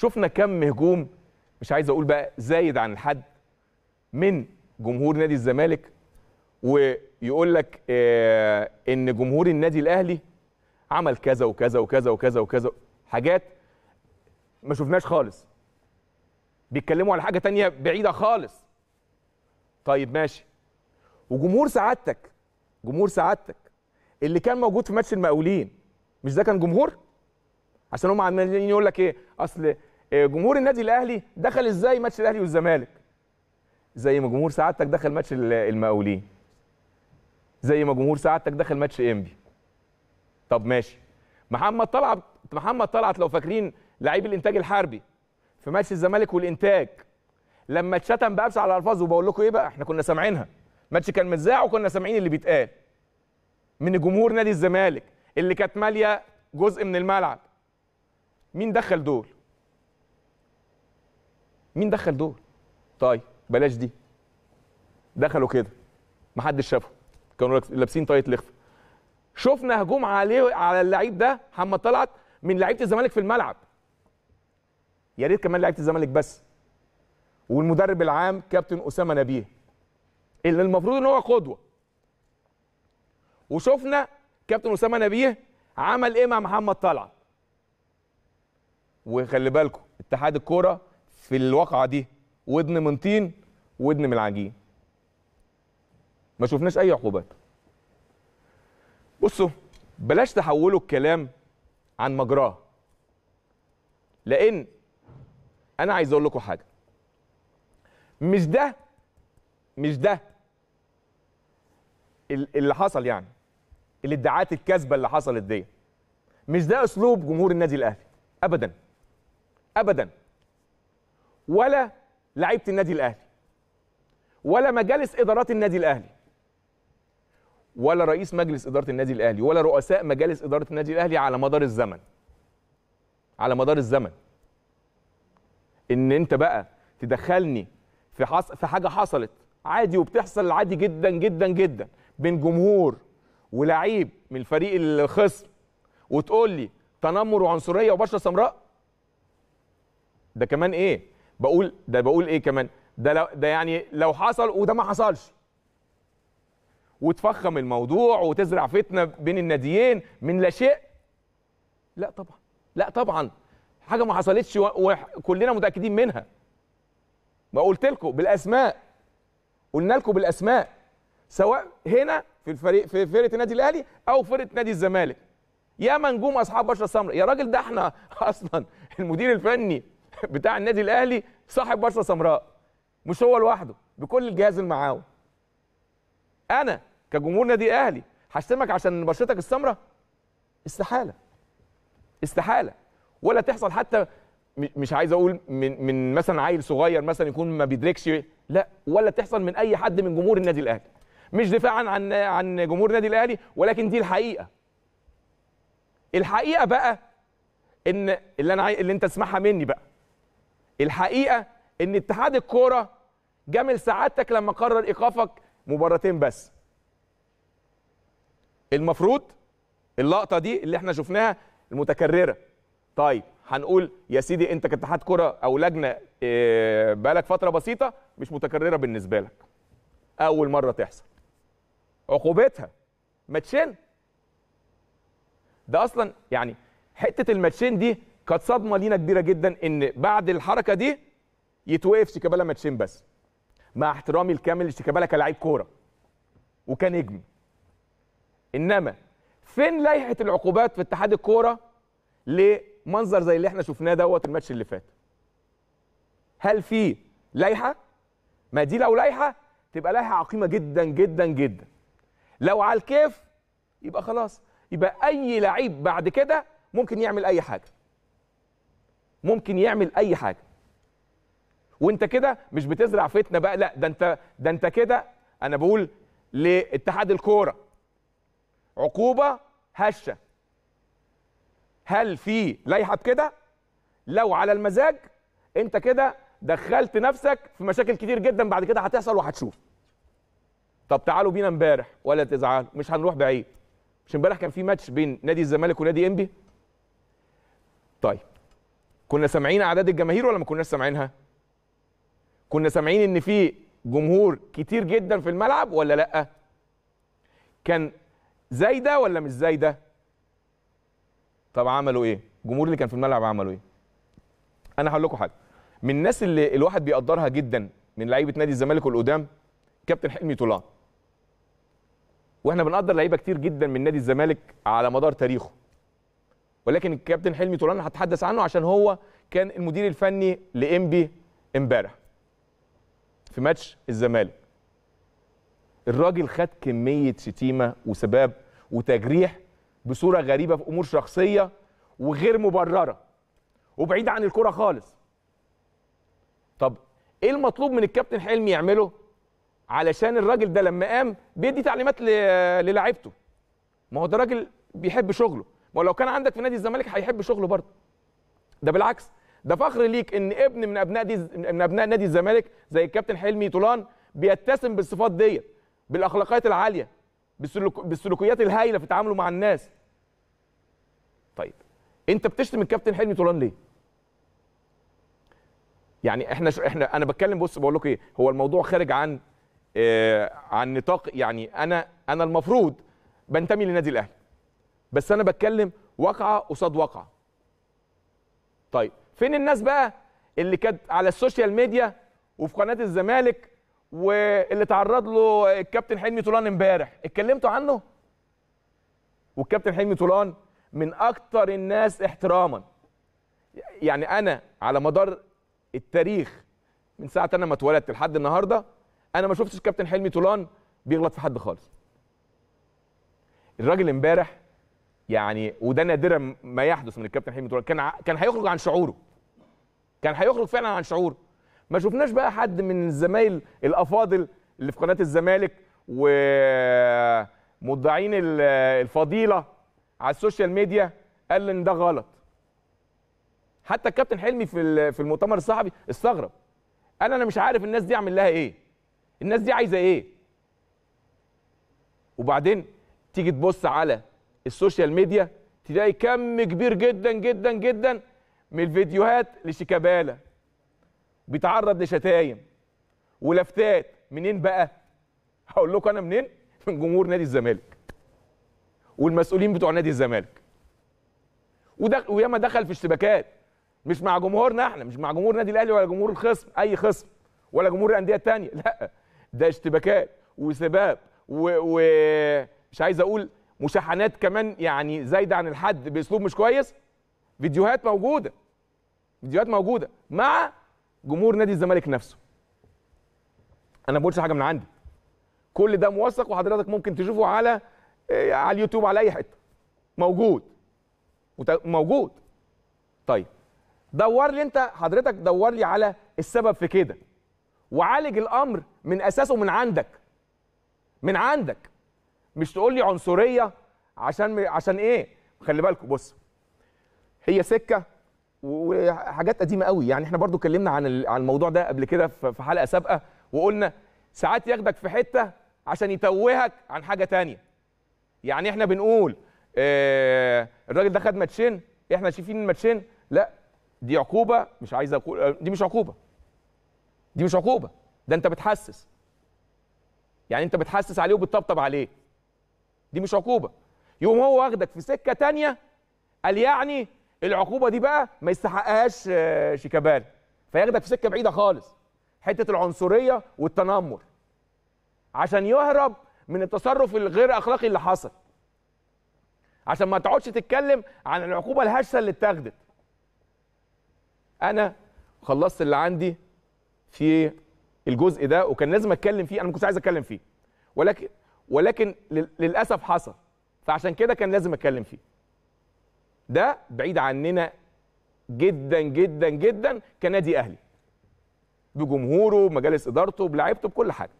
شفنا كم هجوم مش عايز اقول بقى زايد عن الحد من جمهور نادي الزمالك ويقول لك آه ان جمهور النادي الاهلي عمل كذا وكذا وكذا وكذا وكذا حاجات ما شفناش خالص بيتكلموا على حاجه تانية بعيده خالص طيب ماشي وجمهور سعادتك جمهور سعادتك اللي كان موجود في ماتش المقاولين مش ده كان جمهور عشان هم عمالين يقول لك ايه اصل إيه، جمهور النادي الاهلي دخل ازاي ماتش الاهلي والزمالك زي ما جمهور سعادتك دخل ماتش المقاولين زي ما جمهور سعادتك دخل ماتش انبي طب ماشي محمد طلعت محمد طلعت لو فاكرين لعيب الانتاج الحربي في ماتش الزمالك والانتاج لما اتشتم بابس على الفاظ وبقول لكم ايه بقى احنا كنا سامعينها ماتش كان متذاع وكنا سامعين اللي بيتقال من جمهور نادي الزمالك اللي كانت ماليه جزء من الملعب مين دخل دول مين دخل دول طيب بلاش دي دخلوا كده محدش شافهم كانوا لابسين طاية لخفه شفنا هجوم عليه على اللعيب ده محمد طلعت من لعيبه الزمالك في الملعب يا ريت كمان لعيبه الزمالك بس والمدرب العام كابتن اسامه نبيه اللي المفروض ان هو قدوه وشفنا كابتن اسامه نبيه عمل ايه مع محمد طلعت وخلي بالكم اتحاد الكوره في الواقعه دي ودن من طين ودن من العجين ما شفناش اي عقوبات بصوا بلاش تحولوا الكلام عن مجراه لان انا عايز اقول لكم حاجه مش ده مش ده اللي حصل يعني الادعاءات الكاذبه اللي حصلت دي مش ده اسلوب جمهور النادي الاهلي ابدا ابدا ولا لعيبه النادي الاهلي ولا مجالس ادارات النادي الاهلي ولا رئيس مجلس اداره النادي الاهلي ولا رؤساء مجالس اداره النادي الاهلي على مدار الزمن على مدار الزمن ان انت بقى تدخلني في حص... في حاجه حصلت عادي وبتحصل عادي جدا جدا جدا بين جمهور ولعيب من الفريق الخصم وتقول لي تنمر وعنصريه وبشره سمراء ده كمان ايه بقول ده بقول ايه كمان ده لو ده يعني لو حصل وده ما حصلش وتفخم الموضوع وتزرع فتنه بين الناديين من لا شيء لا طبعا لا طبعا حاجه ما حصلتش وكلنا متاكدين منها ما قلت لكم بالاسماء قلنا لكم بالاسماء سواء هنا في الفريق في فرقه النادي الاهلي او فرقه نادي الزمالك يا منجوم اصحاب بشره سمراء يا راجل ده احنا اصلا المدير الفني بتاع النادي الاهلي صاحب بشره سمراء مش هو لوحده بكل الجهاز اللي معاه انا كجمهور نادي اهلي هشتمك عشان بشرتك السمراء استحاله استحاله ولا تحصل حتى مش عايز اقول من من مثلا عيل صغير مثلا يكون ما بيدركش لا ولا تحصل من اي حد من جمهور النادي الاهلي مش دفاعا عن عن جمهور النادي الاهلي ولكن دي الحقيقه الحقيقه بقى ان اللي انا اللي انت تسمعها مني بقى الحقيقه ان اتحاد الكوره جامل سعادتك لما قرر ايقافك مباراتين بس المفروض اللقطه دي اللي احنا شفناها المتكرره طيب هنقول يا سيدي انت كاتحاد كره او لجنه آه، بقالك فتره بسيطه مش متكرره بالنسبه لك اول مره تحصل عقوبتها ماتشين ده اصلا يعني حته الماتشين دي كانت صدمه لينا كبيره جدا ان بعد الحركه دي يتوقف شيكابالا ماتشين بس مع احترامي الكامل لشيكابالا كلاعب كوره وكنجم انما فين لائحه العقوبات في اتحاد الكوره لمنظر زي اللي احنا شفناه دوت الماتش اللي فات هل في لائحه ما دي لو لائحه تبقى لائحه عقيمه جدا جدا جدا لو على الكيف يبقى خلاص يبقى اي لعيب بعد كده ممكن يعمل اي حاجه ممكن يعمل اي حاجه وانت كده مش بتزرع فتنه بقى لا ده انت ده انت كده انا بقول لاتحاد الكوره عقوبه هشه هل في لائحه بكده لو على المزاج انت كده دخلت نفسك في مشاكل كتير جدا بعد كده هتحصل وهتشوف طب تعالوا بينا امبارح ولا تزعلوا مش هنروح بعيد مش امبارح كان في ماتش بين نادي الزمالك ونادي انبي طيب كنا سامعين اعداد الجماهير ولا ما كناش سامعينها كنا سامعين ان في جمهور كتير جدا في الملعب ولا لا كان زايده ولا مش زايده طب عملوا ايه الجمهور اللي كان في الملعب عملوا ايه انا هقول لكم حاجه من الناس اللي الواحد بيقدرها جدا من لعيبه نادي الزمالك والقدام كابتن حلمي طولان واحنا بنقدر لعيبه كتير جدا من نادي الزمالك على مدار تاريخه ولكن الكابتن حلمي طولان هتحدث عنه عشان هو كان المدير الفني لإمبي امبارح في ماتش الزمالك الراجل خد كميه شتيمه وسباب وتجريح بصوره غريبه في امور شخصيه وغير مبرره وبعيد عن الكره خالص طب ايه المطلوب من الكابتن حلمي يعمله علشان الراجل ده لما قام بيدي تعليمات للاعيبته ما هو ده راجل بيحب شغله ولو لو كان عندك في نادي الزمالك هيحب شغله برضه ده بالعكس ده فخر ليك ان ابن من ابناء دي من ابناء نادي الزمالك زي الكابتن حلمي طولان بيتسم بالصفات ديت بالاخلاقيات العاليه بالسلوكيات الهائله في تعامله مع الناس طيب انت بتشتم الكابتن حلمي طولان ليه يعني احنا شو احنا انا بتكلم بص بقول لكم ايه هو الموضوع خارج عن آه عن نطاق يعني انا انا المفروض بنتمي للنادي الاهلي بس انا بتكلم واقعه قصاد واقعه طيب فين الناس بقى اللي كانت على السوشيال ميديا وفي قناه الزمالك واللي تعرض له الكابتن حلمي طولان امبارح اتكلمتوا عنه والكابتن حلمي طولان من اكتر الناس احتراما يعني انا على مدار التاريخ من ساعه انا ما اتولدت لحد النهارده انا ما شفتش كابتن حلمي طولان بيغلط في حد خالص الراجل امبارح يعني وده نادرا ما يحدث من الكابتن حلمي تراب كان كان هيخرج عن شعوره كان هيخرج فعلا عن شعوره ما شفناش بقى حد من الزمايل الافاضل اللي في قناه الزمالك ومدعين الفضيله على السوشيال ميديا قال ان ده غلط حتى الكابتن حلمي في في المؤتمر الصحفي استغرب قال انا مش عارف الناس دي اعمل لها ايه الناس دي عايزه ايه وبعدين تيجي تبص على السوشيال ميديا تلاقي كم كبير جدا جدا جدا من الفيديوهات لشيكابالا بيتعرض لشتايم ولافتات منين بقى هقول لكم انا منين من جمهور نادي الزمالك والمسؤولين بتوع نادي الزمالك وده وياما دخل في اشتباكات مش مع جمهورنا احنا مش مع جمهور نادي الاهلي ولا جمهور الخصم اي خصم ولا جمهور الانديه الثانيه لا ده اشتباكات وسباب و, و... مش عايز اقول مشاحنات كمان يعني زايده عن الحد باسلوب مش كويس فيديوهات موجوده فيديوهات موجوده مع جمهور نادي الزمالك نفسه انا ما بقولش حاجه من عندي كل ده موثق وحضرتك ممكن تشوفه على آه، على اليوتيوب على اي حته موجود موجود طيب دور لي انت حضرتك دور لي على السبب في كده وعالج الامر من اساسه من عندك من عندك مش تقول لي عنصريه عشان عشان ايه خلي بالكم بص هي سكه وحاجات قديمه قوي يعني احنا برضو اتكلمنا عن عن الموضوع ده قبل كده في حلقه سابقه وقلنا ساعات ياخدك في حته عشان يتوهك عن حاجه تانية يعني احنا بنقول اه الراجل ده خد ماتشين احنا شايفين الماتشين لا دي عقوبه مش عايز اقول آه، دي مش عقوبه دي مش عقوبه ده انت بتحسس يعني انت بتحسس عليه وبتطبطب عليه دي مش عقوبه يقوم هو واخدك في سكه تانية قال يعني العقوبه دي بقى ما يستحقهاش آه، شيكابالا فياخدك في سكه بعيده خالص حته العنصريه والتنمر عشان يهرب من التصرف الغير اخلاقي اللي حصل عشان ما تقعدش تتكلم عن العقوبه الهشه اللي اتاخدت انا خلصت اللي عندي في الجزء ده وكان لازم اتكلم فيه انا ما كنتش عايز اتكلم فيه ولكن ولكن للاسف حصل فعشان كده كان لازم اتكلم فيه ده بعيد عننا جدا جدا جدا كنادي اهلي بجمهوره بمجالس ادارته بلعيبته بكل حاجه